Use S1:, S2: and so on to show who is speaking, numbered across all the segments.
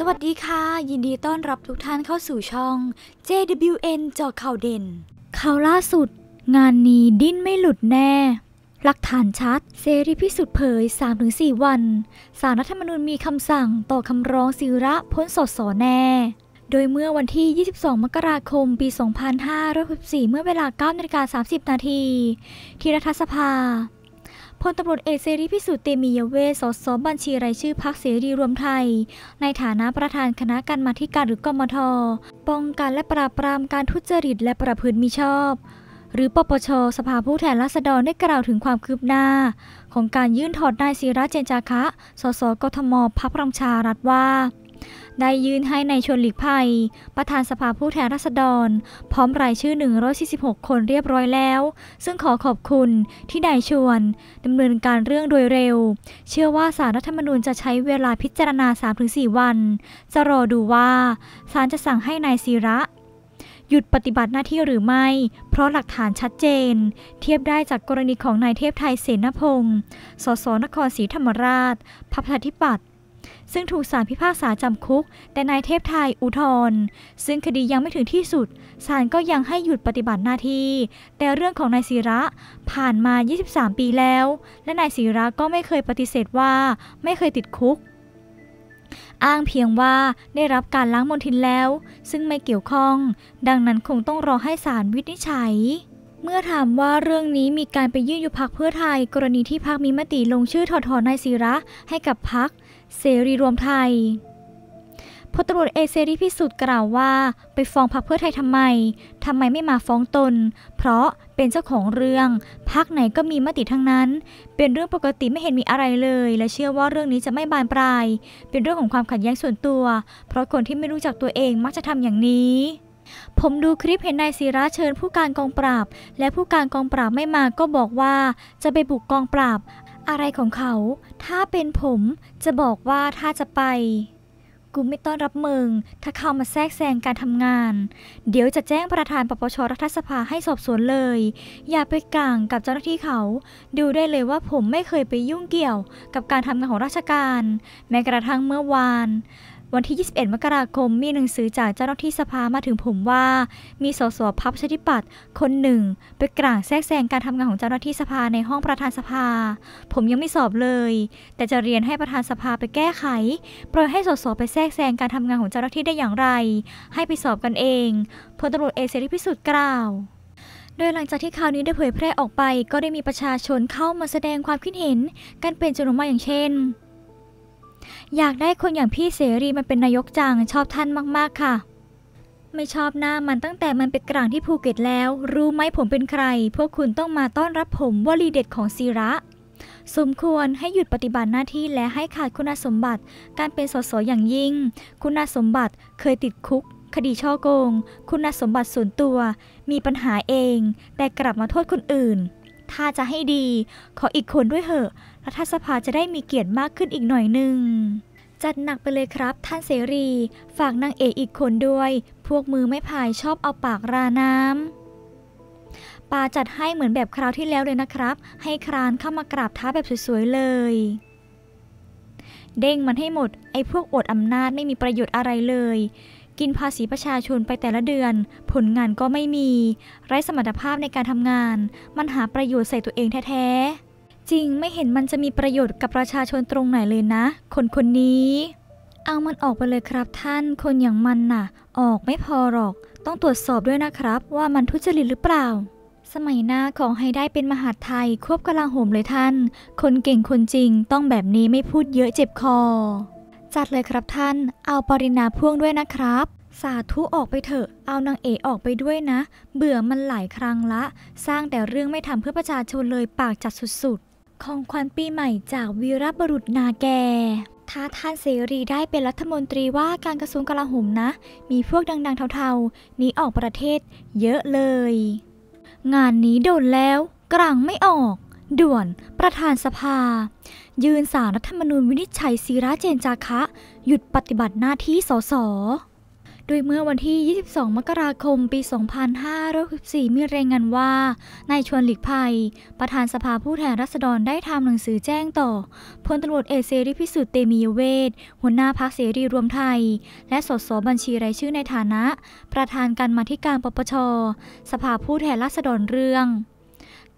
S1: สวัสดีค่ะ ยินดีต้อนรับทุกท่านเข้าสู่ช่อง JWN จอข่าวเด่น ข่าวล่าสุด งานนี้ดิ้นไม่หลุดแน่ หลักฐานชัดเสรีพิสุทธิ์เผย 3-4 วัน สารรัฐธรรมนูญมีคำสั่งต่อคำร้องศิระพ้นสดสอแน่ โดยเมื่อวันที่ 22 มกราคม ปี 2564เมื่อเวลา9นาฬิกา30นาที ที่รัฐสภาพลตำรวจเอกเสรีพิสุทธิ์เตมียเวสสบัญชีรายชื่อพักเสรีรวมไทย ในฐานะประธานคณะกรรมาการหรือกมทป้องกันและปราบปรามการทุจริต และประพฤติมิชอบ หรือปปชสภาผู้แทนราษฎรได้กล่าวถึงความคืบหน้า ของการยื่นถอดนายศิระเจนจาคะ สสกทมพักรังชารัฐว่าได้ยื่นให้ในชวนหลีกภัย ประธานสภาผู้แทนราษฎร พร้อมรายชื่อ 146 คนเรียบร้อยแล้ว ซึ่งขอขอบคุณที่นายชวน ดำเนินการเรื่องโดยเร็ว เชื่อว่าสารรัฐธรรมนูญจะใช้เวลาพิจารณา3-4วัน จะรอดูว่าศาลจะสั่งให้ในายศิระ หยุดปฏิบัติหน้าที่หรือไม่ เพราะหลักฐานชัดเจน เทียบได้จากกรณีของนายเทพไทยเสนพงศ์สสนครศรีธรรมราชพัพธิปัตย์ซึ่งถูกศาลพิพากษาจำคุก แต่นายเทพไทยอุทธรซึ่งคดียังไม่ถึงที่สุดศาลก็ยังให้หยุดปฏิบัติหน้าที่ แต่เรื่องของนายศิระผ่านมา 23 ปีแล้ว และนายศิระก็ไม่เคยปฏิเสธว่าไม่เคยติดคุก อ้างเพียงว่าได้รับการล้างมลทินแล้ว ซึ่งไม่เกี่ยวข้อง ดังนั้นคงต้องรอให้ศาลวินิจฉัย เมื่อถามว่าเรื่องนี้มีการไปยื่นอยู่พักเพื่อไทยกรณีที่พักมีมติลงชื่อถอดถอนนายศิระให้กับพักเสรีรวมไทยพลตรวจเอเซรีพิสุทธิ์กล่าวว่าไปฟ้องพักเพื่อไทยทำไม ทำไมไม่มาฟ้องตน เพราะเป็นเจ้าของเรื่อง พักไหนก็มีมติทั้งนั้น เป็นเรื่องปกติไม่เห็นมีอะไรเลย และเชื่อว่าเรื่องนี้จะไม่บานปลาย เป็นเรื่องของความขัดแย้งส่วนตัว เพราะคนที่ไม่รู้จักตัวเองมักจะทำอย่างนี้ ผมดูคลิปเห็นนายศิระเชิญผู้การกองปราบ และผู้การกองปราบไม่มาก็บอกว่าจะไปบุกกองปราบอะไรของเขาถ้าเป็นผมจะบอกว่าถ้าจะไป กูไม่ต้อนรับมึง ถ้าเข้ามาแทรกแซงการทำงาน เดี๋ยวจะแจ้งประธานปปชรัฐสภาให้สอบสวนเลย อย่าไปกลางกับเจ้าหน้าที่เขา ดูได้เลยว่าผมไม่เคยไปยุ่งเกี่ยวกับการทำงานของราชการ แม้กระทั่งเมื่อวานวันที่ 21 มกราคม มีหนังสือจากเจ้าหน้าที่สภามาถึงผมว่ามีสสพับชธิปัตคนหนึ่งไปกลางแทรกแซงการทำงานของเจ้าหน้าที่สภาในห้องประธานสภา ผมยังไม่สอบเลย แต่จะเรียนให้ประธานสภาไปแก้ไขปล่อยให้สสไปแทรกแซงการทำงานของเจ้าหน้าที่ได้อย่างไร ให้ไปสอบกันเองพลตำรวจเอกเสรีพิสุทธิ์กล่าวโดยหลังจากที่ข่าวนี้ได้เผยแพร่ออกไป ก็ได้มีประชาชนเข้ามาแสดงความคิดเห็นกันเป็นจำนวนมากอย่างเช่นอยากได้คนอย่างพี่เสรีมันเป็นนายกจังชอบท่านมาก ๆ ค่ะ ไม่ชอบหน้ามันตั้งแต่มันไปกลางที่ภูเก็ตแล้ว รู้ไหมผมเป็นใคร พวกคุณต้องมาต้อนรับผมวลีเด็ดของศิระ สมควรให้หยุดปฏิบัติหน้าที่และให้ขาดคุณสมบัติ การเป็นสสอย่างยิ่ง คุณสมบัติ เคยติดคุก คดีช่อโกง คุณสมบัติส่วนตัว มีปัญหาเอง แต่กลับมาโทษคนอื่นถ้าจะให้ดี ขออีกคนด้วยเหอะรัฐสภาจะได้มีเกียรติมากขึ้นอีกหน่อยหนึ่ง จัดหนักไปเลยครับ ท่านเสรี ฝากนางเอกอีกคนด้วย พวกมือไม่พายชอบเอาปากราน้ำปาจัดให้เหมือนแบบคราวที่แล้วเลยนะครับ ให้ครานเข้ามากราบท้าแบบสวยๆเลย เด้งมันให้หมด ไอ้พวกอดอำนาจไม่มีประโยชน์อะไรเลยกินภาษีประชาชนไปแต่ละเดือน ผลงานก็ไม่มี ไร้สมรรถภาพในการทำงาน มันหาประโยชน์ใส่ตัวเองแท้ๆจริงไม่เห็นมันจะมีประโยชน์กับประชาชนตรงไหนเลยนะ คนคนนี้ เอามันออกไปเลยครับท่านคนอย่างมันน่ะ ออกไม่พอหรอก ต้องตรวจสอบด้วยนะครับ ว่ามันทุจริตหรือเปล่า สมัยหน้าของให้ได้เป็นมหาไทยควบกลาโหมเลยท่าน คนเก่งคนจริง ต้องแบบนี้ไม่พูดเยอะเจ็บคอจัดเลยครับท่านเอาปรินาพ่วงด้วยนะครับ สาธุออกไปเถอะ เอานางเอกออกไปด้วยนะ เบื่อมันหลายครั้งละ สร้างแต่เรื่องไม่ทำเพื่อประชาชนเลยปากจัดสุดๆของขวัญปีใหม่จากวีรบุรุษนาแกถ้าท่านเสรีได้เป็นรัฐมนตรีว่าการกระทรวงกลาโหมนะ มีพวกดังๆเทาๆ หนีออกประเทศเยอะเลย งานนี้โดนแล้ว กลางไม่ออก ด่วนประธานสภายืนสารรัฐธรรมนูญวินิจฉัยศิระเจนจาคะหยุดปฏิบัติหน้าที่สส โดยเมื่อวันที่ 22 มกราคม ปี 2564มีรายงานว่า นายชวนหลีกภัย ประธานสภาผู้แทนรัษฎรได้ทำหนังสือแจ้งต่อพลตำรวจเอกเสรีพิสุทธิ์เตมีเวทหัวหน้าพรรคเสรีรวมไทย และสสบัญชีรายชื่อในฐานะ ประธานการมาธิการปปชสภาผู้แทนรัษฎรเรื่อง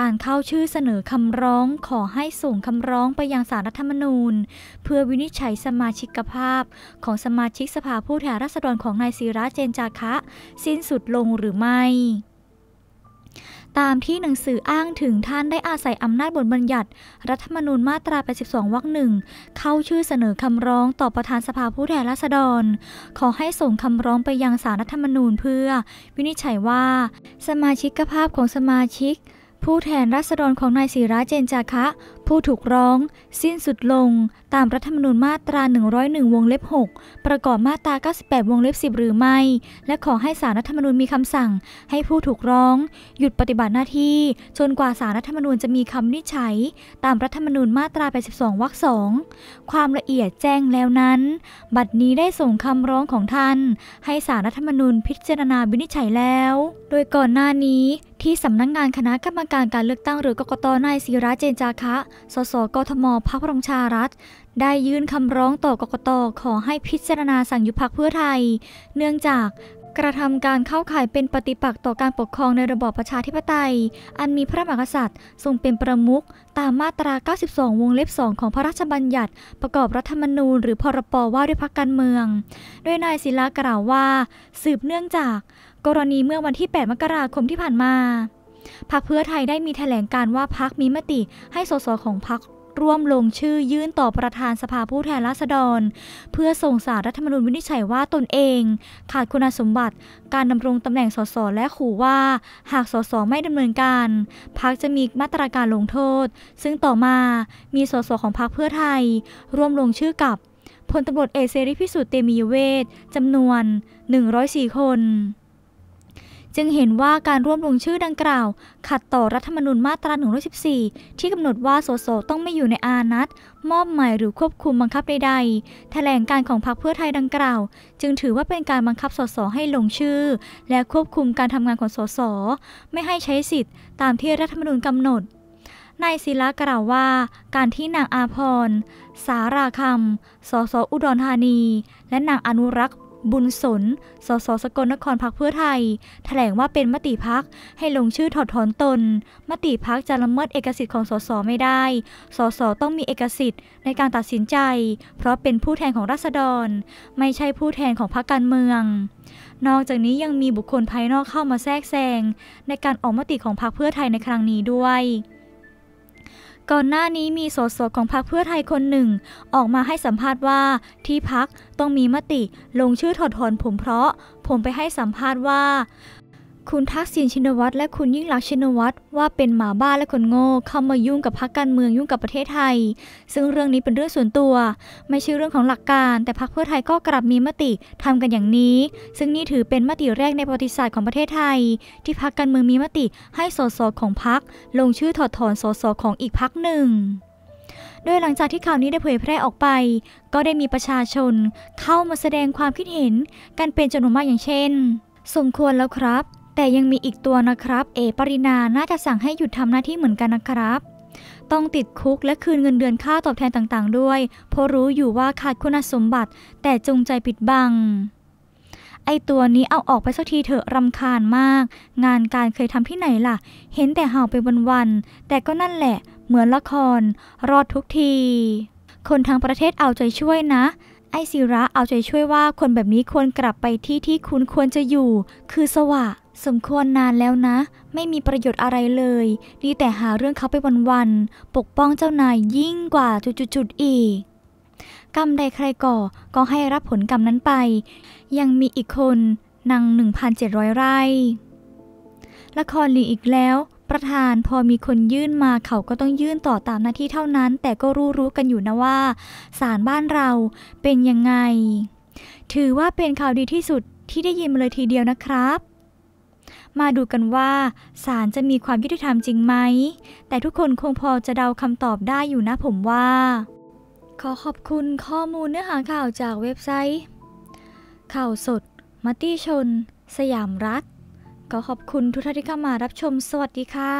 S1: การเข้าชื่อเสนอคำร้อง ขอให้ส่งคำร้องไปยังสารรัฐธรรมนูญ เพื่อวินิจฉัยสมาชิกภาพ ของสมาชิกสภาผู้แทนราษฎรของนายศิระเจนจาคะ สิ้นสุดลงหรือไม่ ตามที่หนังสืออ้างถึงท่านได้อาศัยอำนาจบทบัญญัติ รัฐธรรมนูญมาตรา 82วรรคหนึ่งเข้าชื่อเสนอคำร้องต่อประธานสภาผู้แทนราษฎร ขอให้ส่งคำร้องไปยังสารรัฐธรรมนูญเพื่อ วินิจฉัยว่า สมาชิกภาพของสมาชิกผู้แทนรัษฎรของนายศิระเจนจาคะผู้ถูกร้อง สิ้นสุดลง ตามรัฐธรรมนูญมาตรา 101วงเล็บ6ประกอบมาตรา98วงเล็บ 10 หรือไม่ และขอให้สารรัฐธรรมนูญมีคำสั่ง ให้ผู้ถูกร้อง หยุดปฏิบัติหน้าที่จนกว่าสารรัฐธรรมนูญจะมีคำนิฉัย ตามรัฐธรรมนูญมาตรา82วรรค2ความละเอียดแจ้งแล้วนั้น บัดนี้ได้ส่งคำร้องของท่าน ให้สารรัฐธรรมนูญพิจารณาวินิจฉัยแล้ว โดยก่อนหน้านี้ที่สำนักงงานคณะกรรมการการเลือกตั้งหรือกกตนายศิระเจนจาคะสส กทมพักพลังชารัฐได้ยื่นคำร้องต่อกกต ขอให้พิจารณาสั่งยุบพักเพื่อไทย เนื่องจากกระทำการเข้าข่ายเป็นปฏิปักษ์ต่อการปกครองในระบอบประชาธิปไตย อันมีพระมหากษัตริย์ทรงเป็นประมุขตามมาตรา 92 วงเล็บ 2 ของพระราชบัญญัติ ประกอบรัฐธรรมนูญหรือพรป ว่าด้วยพักการเมือง ด้วยนายศิลากล่าวว่า สืบเนื่องจาก กรณีเมื่อวันที่ 8 มกราคมที่ผ่านมาพรรคเพื่อไทยได้มีแถลงการว่า พรรคมีมติให้สสของพรรคร่วมลงชื่อยื่นต่อประธานสภาผู้แทนราษฎร เพื่อส่งสารรัฐธรรมนูญวินิจฉัยว่าตนเองขาดคุณสมบัติการดำรงตำแหน่งสสและขู่ว่า หากสสไม่ดำเนินการพักจะมีมาตราการลงโทษ ซึ่งต่อมามีสสของพักเพื่อไทย ร่วมลงชื่อกับพลตำรวจเอกเสรีพิสุทธิ์เตมียเวทจำนวน 104คนจึงเห็นว่าการร่วมลงชื่อดังกล่าว ขัดต่อรัฐธรรมนูญมาตรา114ที่กำหนดว่าสสต้องไม่อยู่ในอานัตมอบหมายหรือควบคุมบังคับใดๆแถลงการของพรรคเพื่อไทยดังกล่าว จึงถือว่าเป็นการบังคับสสให้ลงชื่อ และควบคุมการทำงานของสส ไม่ให้ใช้สิทธิ์ ตามที่รัฐธรรมนูญกำหนดนายศิลากล่าวว่า การที่นางอาพรสาราคำสสอุดรธานีและนางอนุรักษ์บุญสน สสสกลนครพักเพื่อไทย แถลงว่าเป็นมติพักให้ลงชื่อถอดถอนตน มติพักจะละเมิดเอกสิทธิ์ของสสไม่ได้ สสต้องมีเอกสิทธิ์ในการตัดสินใจ เพราะเป็นผู้แทนของรัษฎร ไม่ใช่ผู้แทนของพรรคการเมือง นอกจากนี้ยังมีบุคคลภายนอกเข้ามาแทรกแซงในการออกมติของพักเพื่อไทยในครั้งนี้ด้วยก่อนหน้านี้มีสสของพรรคเพื่อไทยคนหนึ่ง ออกมาให้สัมภาษณ์ว่า ที่พักต้องมีมติ ลงชื่อถอดถอนผมเพราะ ผมไปให้สัมภาษณ์ว่าคุณทักษิณชินวัตรและคุณยิ่งลักษณ์ชินวัตรว่าเป็นหมาบ้าและคนโง่เข้ามายุ่งกับพรรคการเมืองยุ่งกับประเทศไทย ซึ่งเรื่องนี้เป็นเรื่องส่วนตัว ไม่ใช่เรื่องของหลักการ แต่พรรคเพื่อไทยก็กลับมีมติทำกันอย่างนี้ ซึ่งนี่ถือเป็นมติแรกในประวัติศาสตร์ของประเทศไทย ที่พรรคการเมืองมีมติ ให้สสของพรรคลงชื่อถอดถอนสสของอีกพรรคหนึ่ง โดยหลังจากที่ข่าวนี้ได้เผยแพร่ออกไป ก็ได้มีประชาชนเข้ามาแสดงความคิดเห็นกันเป็นจำนวนมากอย่างเช่นสมควรแล้วครับแต่ยังมีอีกตัวนะครับ เอ ปรินา น่าจะสั่งให้หยุดทำหน้าที่เหมือนกันนะครับ ต้องติดคุกและคืนเงินเดือนค่าตอบแทนต่างๆด้วย เพราะรู้อยู่ว่าขาดคุณสมบัติ แต่จงใจปิดบัง ไอตัวนี้เอาออกไปสักทีเถอะรำคาญมาก งานการเคยทำที่ไหนล่ะ เห็นแต่เห่าไปวันๆ แต่ก็นั่นแหละ เหมือนละคร รอดทุกที คนทั้งประเทศเอาใจช่วยนะ ไอศิระเอาใจช่วยว่า คนแบบนี้ควรกลับไปที่ที่คุณควรจะอยู่ คือสวะสมควรนานแล้วนะ ไม่มีประโยชน์อะไรเลย ดีแต่หาเรื่องเขาไปวันๆ ปกป้องเจ้านายยิ่งกว่าจุดๆอีก กรรมใดใครก่อก็ให้รับผลกรรมนั้นไป ยังมีอีกคนนาง1,700 ไร่ ละครลีอีกแล้ว ประธานพอมีคนยื่นมาเขาก็ต้องยื่นต่อตามหน้าที่เท่านั้น แต่ก็รู้รู้กันอยู่นะว่าศาลบ้านเราเป็นยังไง ถือว่าเป็นข่าวดีที่สุดที่ได้ยินมาเลยทีเดียวนะครับมาดูกันว่าศาลจะมีความยุติธรรมจริงไหมแต่ทุกคนคงพอจะเดาคำตอบได้อยู่นะผมว่า ขอขอบคุณข้อมูลเนื้อหาข่าวจากเว็บไซต์ ข่าวสดมัตติชน สยามรัฐขอขอบคุณทุกท่านที่เข้ามารับชม สวัสดีค่ะ